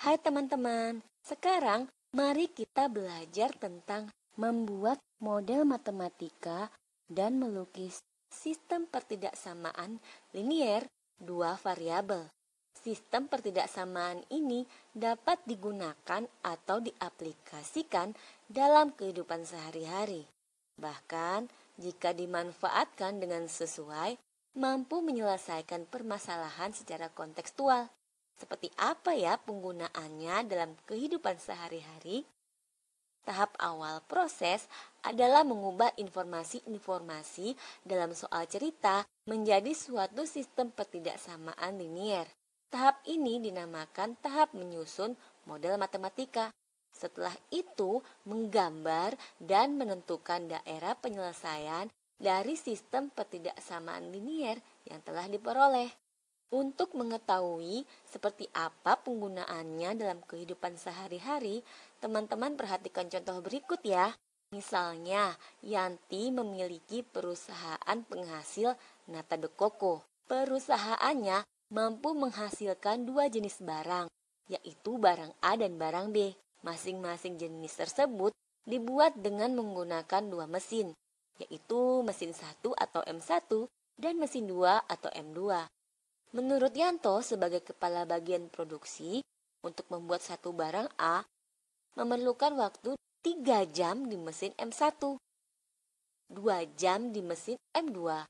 Hai teman-teman, sekarang mari kita belajar tentang membuat model matematika dan melukis sistem pertidaksamaan linier dua variabel. Sistem pertidaksamaan ini dapat digunakan atau diaplikasikan dalam kehidupan sehari-hari. Bahkan, jika dimanfaatkan dengan sesuai, mampu menyelesaikan permasalahan secara kontekstual. Seperti apa ya penggunaannya dalam kehidupan sehari-hari? Tahap awal proses adalah mengubah informasi-informasi dalam soal cerita menjadi suatu sistem pertidaksamaan linier. Tahap ini dinamakan tahap menyusun model matematika. Setelah itu, menggambar dan menentukan daerah penyelesaian dari sistem pertidaksamaan linier yang telah diperoleh. Untuk mengetahui seperti apa penggunaannya dalam kehidupan sehari-hari, teman-teman perhatikan contoh berikut ya. Misalnya, Yanti memiliki perusahaan penghasil nata de coco. Perusahaannya mampu menghasilkan dua jenis barang, yaitu barang A dan barang B. Masing-masing jenis tersebut dibuat dengan menggunakan dua mesin, yaitu mesin 1 atau M1 dan mesin 2 atau M2. Menurut Yanto, sebagai kepala bagian produksi, untuk membuat satu barang A memerlukan waktu 3 jam di mesin M1, 2 jam di mesin M2.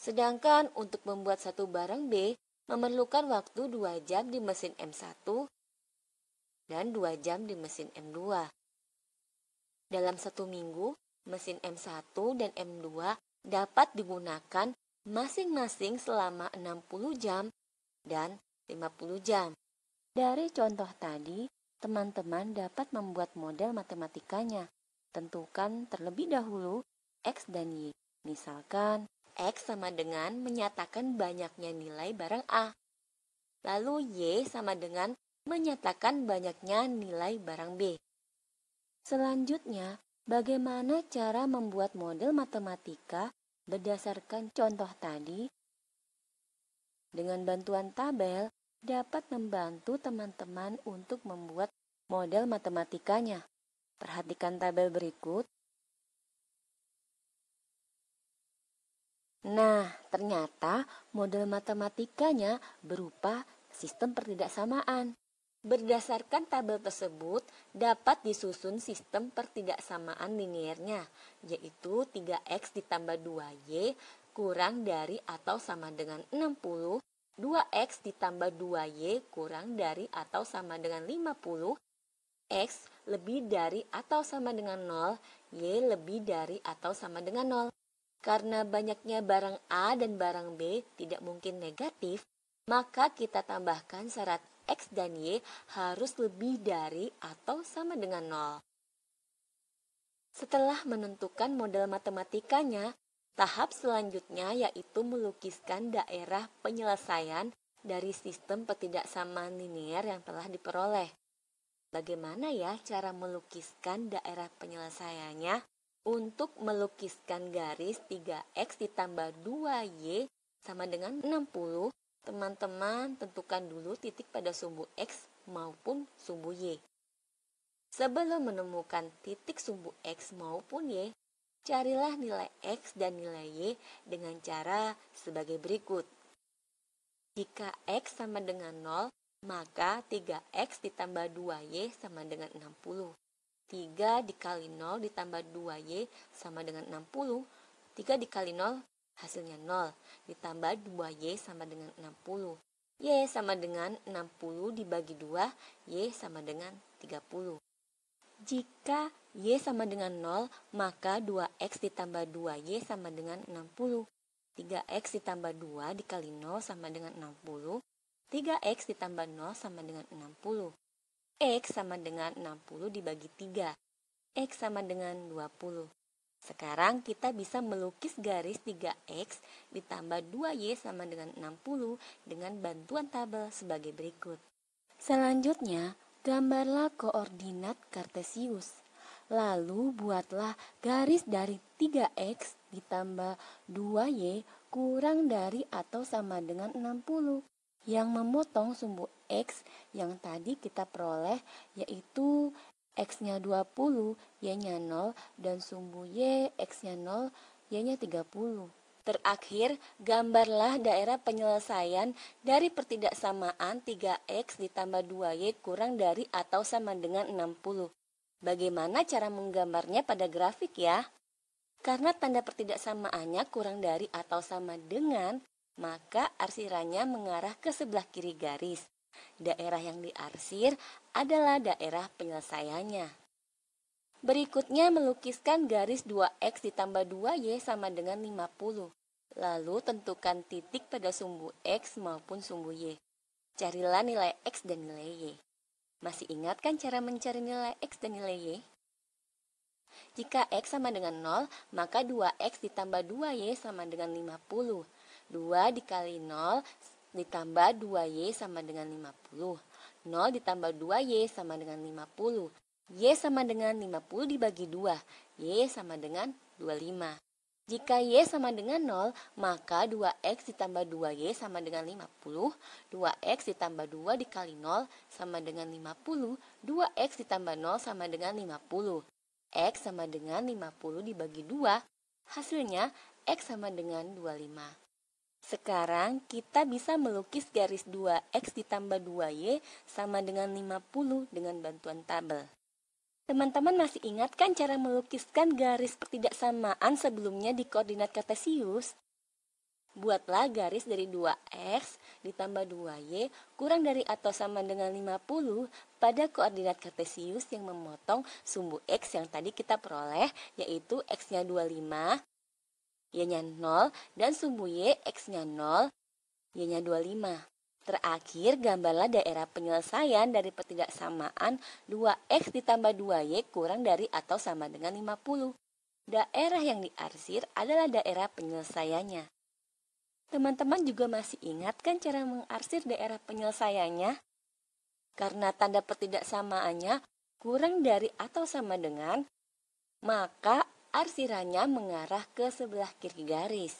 Sedangkan untuk membuat satu barang B memerlukan waktu 2 jam di mesin M1 dan 2 jam di mesin M2. Dalam satu minggu, mesin M1 dan M2 dapat digunakan masing-masing selama 60 jam dan 50 jam. Dari contoh tadi, teman-teman dapat membuat model matematikanya. Tentukan terlebih dahulu X dan Y. Misalkan, X sama dengan menyatakan banyaknya nilai barang A. Lalu Y sama dengan menyatakan banyaknya nilai barang B. Selanjutnya, bagaimana cara membuat model matematika Berdasarkan contoh tadi, dengan bantuan tabel dapat membantu teman-teman untuk membuat model matematikanya. Perhatikan tabel berikut. Nah, ternyata model matematikanya berupa sistem pertidaksamaan. Berdasarkan tabel tersebut, dapat disusun sistem pertidaksamaan liniernya, yaitu 3x ditambah 2y kurang dari atau sama dengan 60, 2x ditambah 2y kurang dari atau sama dengan 50, x lebih dari atau sama dengan 0, y lebih dari atau sama dengan 0. Karena banyaknya barang A dan barang B tidak mungkin negatif, maka kita tambahkan syarat X dan Y harus lebih dari atau sama dengan 0. Setelah menentukan model matematikanya, tahap selanjutnya yaitu melukiskan daerah penyelesaian dari sistem ketidaksamaan linier yang telah diperoleh. Bagaimana ya cara melukiskan daerah penyelesaiannya? Untuk melukiskan garis 3x ditambah 2y sama dengan 60, Teman-teman tentukan dulu titik pada sumbu X maupun sumbu Y. Sebelum menemukan titik sumbu X maupun Y, carilah nilai X dan nilai Y dengan cara sebagai berikut. Jika X sama dengan 0, maka 3X ditambah 2Y sama dengan 60. 3 dikali 0 ditambah 2Y sama dengan 60. 3 dikali 0 Hasilnya 0 ditambah 2Y sama dengan 60. Y sama dengan 60 dibagi 2, Y sama dengan 30. Jika Y sama dengan 0, maka 2X ditambah 2Y sama dengan 60. 3X ditambah 2 dikali 0 sama dengan 60. 3X ditambah 0 sama dengan 60. X sama dengan 60 dibagi 3. X sama dengan 20. Sekarang kita bisa melukis garis 3X ditambah 2Y sama dengan 60 dengan bantuan tabel sebagai berikut. Selanjutnya, gambarlah koordinat kartesius. Lalu buatlah garis dari 3X ditambah 2Y kurang dari atau sama dengan 60 yang memotong sumbu X yang tadi kita peroleh yaitu X-nya 20, Y-nya 0, dan sumbu Y, X-nya 0, Y-nya 30. Terakhir, gambarlah daerah penyelesaian dari pertidaksamaan 3x ditambah 2y kurang dari atau sama dengan 60. Bagaimana cara menggambarnya pada grafik ya? Karena tanda pertidaksamaannya kurang dari atau sama dengan, maka arsirannya mengarah ke sebelah kiri garis. Daerah yang diarsir adalah daerah penyelesaiannya. Berikutnya melukiskan garis 2X ditambah 2Y sama dengan 50. Lalu tentukan titik pada sumbu X maupun sumbu Y. Carilah nilai X dan nilai Y. Masih ingat kan cara mencari nilai X dan nilai Y? Jika X sama dengan 0, maka 2X ditambah 2Y sama dengan 50. 2 dikali 0 ditambah 2Y sama dengan 50. 0 ditambah 2Y sama dengan 50. Y sama dengan 50 dibagi 2. Y sama dengan 25. Jika Y sama dengan 0, maka 2X ditambah 2Y sama dengan 50. 2X ditambah 2 dikali 0 sama dengan 50. 2X ditambah 0 sama dengan 50. X sama dengan 50 dibagi 2. Hasilnya X sama dengan 25. Sekarang kita bisa melukis garis 2x ditambah 2y sama dengan 50 dengan bantuan tabel. Teman-teman masih ingat kan cara melukiskan garis ketidaksamaan sebelumnya di koordinat kartesius? Buatlah garis dari 2x ditambah 2y kurang dari atau sama dengan 50 pada koordinat kartesius yang memotong sumbu x yang tadi kita peroleh yaitu x-nya 25 Y-nya 0 dan sumbu Y X-nya 0, Y-nya 25. Terakhir, gambarlah daerah penyelesaian dari pertidaksamaan 2X ditambah 2Y kurang dari atau sama dengan 50. Daerah yang diarsir adalah daerah penyelesaiannya. Teman-teman juga masih ingat kan cara mengarsir daerah penyelesaiannya? Karena tanda pertidaksamaannya kurang dari atau sama dengan, maka arsirannya mengarah ke sebelah kiri garis.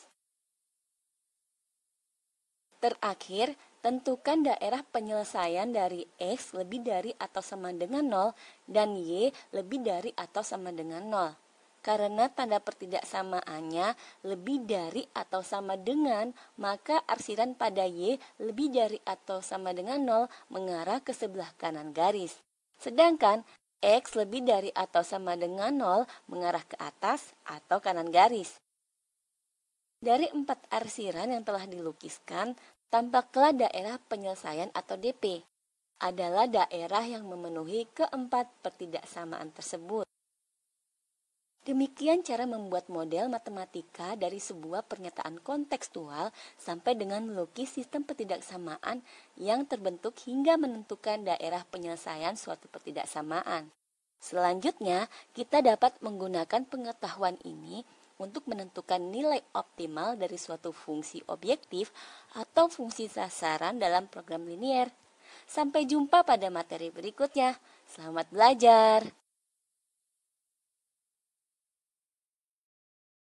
Terakhir, tentukan daerah penyelesaian dari X lebih dari atau sama dengan 0 dan Y lebih dari atau sama dengan 0. Karena tanda pertidaksamaannya lebih dari atau sama dengan, maka arsiran pada Y lebih dari atau sama dengan 0 mengarah ke sebelah kanan garis. Sedangkan X lebih dari atau sama dengan 0 mengarah ke atas atau kanan garis. Dari empat arsiran yang telah dilukiskan, tampaklah daerah penyelesaian atau DP adalah daerah yang memenuhi keempat pertidaksamaan tersebut. Demikian cara membuat model matematika dari sebuah pernyataan kontekstual sampai dengan melukis sistem pertidaksamaan yang terbentuk hingga menentukan daerah penyelesaian suatu pertidaksamaan. Selanjutnya, kita dapat menggunakan pengetahuan ini untuk menentukan nilai optimal dari suatu fungsi objektif atau fungsi sasaran dalam program linier. Sampai jumpa pada materi berikutnya. Selamat belajar!